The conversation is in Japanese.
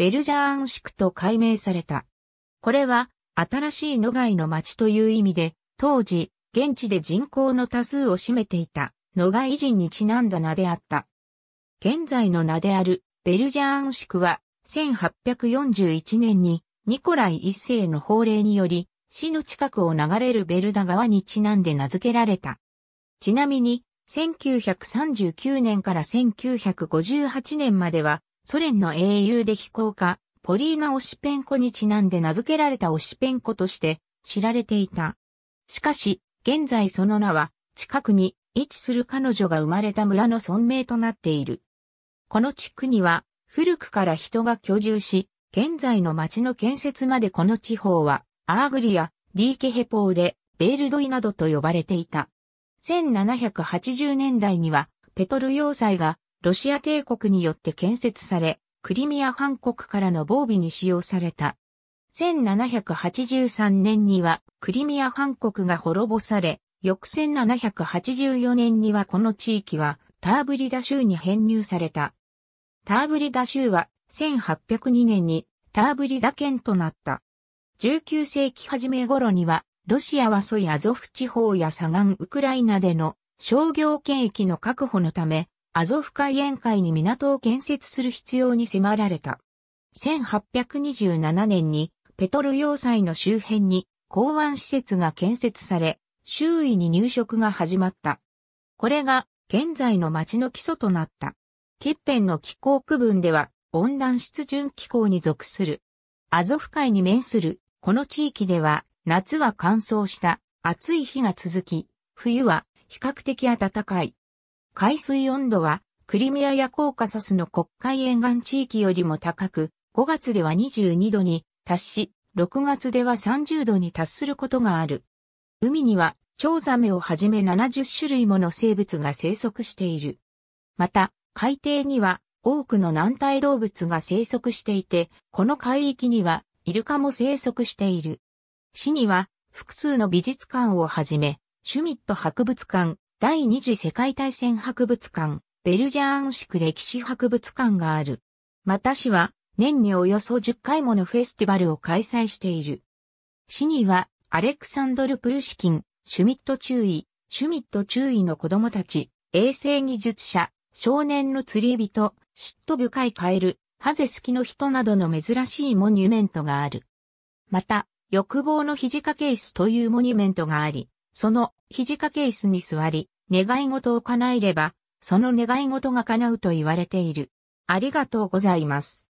ベルジャーンシクと改名された。これは、新しい野外の町という意味で、当時、現地で人口の多数を占めていた、野外人にちなんだ名であった。現在の名である、ベルジャーンシクは、1841年に、ニコライ一世の法令により、市の近くを流れるベルダ川にちなんで名付けられた。ちなみに、1939年から1958年までは、ソ連の英雄で飛行家、ポリーナ・オシペンコにちなんで名付けられたオシペンコとして知られていた。しかし、現在その名は、近くに位置する彼女が生まれた村の村名となっている。この地区には、古くから人が居住し、現在の町の建設までこの地方は、アーグリア、ディーケヘポーレ、ベールドイなどと呼ばれていた。1780年代には、ペトル要塞がロシア帝国によって建設され、クリミア半国からの防備に使用された。1783年にはクリミア半国が滅ぼされ、翌1784年にはこの地域はターブリダ州に編入された。ターブリダ州は1802年にターブリダ県となった。19世紀初め頃には、ロシアはソイアゾフ地方や左岸ウクライナでの商業権益の確保のため、アゾフ海沿海に港を建設する必要に迫られた。1827年にペトル要塞の周辺に港湾施設が建設され、周囲に入植が始まった。これが現在の町の基礎となった。ケッペンの気候区分では温暖湿潤気候に属する。アゾフ海に面するこの地域では夏は乾燥した暑い日が続き、冬は比較的暖かい。海水温度はクリミアやコーカサスの国海沿岸地域よりも高く、5月では22度に達し、6月では30度に達することがある。海には、チョウザメをはじめ70種類もの生物が生息している。また、海底には多くの軟体動物が生息していて、この海域にはイルカも生息している。市には複数の美術館をはじめ、シュミット博物館、第二次世界大戦博物館、ベルジャーン市区歴史博物館がある。また市は、年におよそ10回ものフェスティバルを開催している。市には、アレクサンドル・プルシキン、シュミット中尉、シュミット中尉の子供たち、衛生技術者、少年の釣り人、嫉妬深いカエル、ハゼ好きの人などの珍しいモニュメントがある。また、欲望の肘掛け椅子というモニュメントがあり、その肘掛け椅子に座り、願い事を叶えれば、その願い事が叶うと言われている。ありがとうございます。